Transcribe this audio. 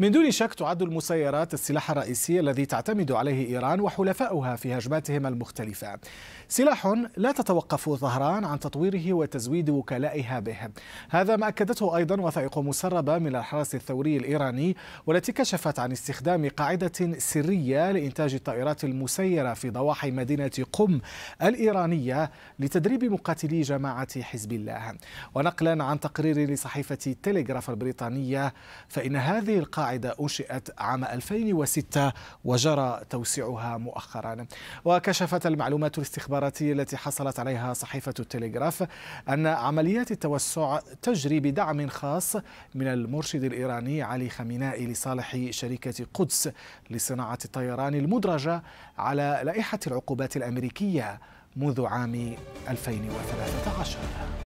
من دون شك تعد المسيرات السلاح الرئيسي الذي تعتمد عليه إيران وحلفاؤها في هجماتهم المختلفة سلاح لا تتوقف طهران عن تطويره وتزويد وكلائها به هذا ما أكدته أيضا وثائق مسربة من الحرس الثوري الإيراني والتي كشفت عن استخدام قاعدة سرية لإنتاج الطائرات المسيرة في ضواحي مدينة قم الإيرانية لتدريب مقاتلي جماعة حزب الله ونقلا عن تقرير لصحيفة تيليغراف البريطانية فإن هذه القاعدة المتحدة أنشئت عام 2006 وجرى توسيعها مؤخرا وكشفت المعلومات الاستخباراتية التي حصلت عليها صحيفة التلغراف أن عمليات التوسع تجري بدعم خاص من المرشد الإيراني علي خمينائي لصالح شركة قدس لصناعة الطيران المدرجة على لائحة العقوبات الأمريكية منذ عام 2013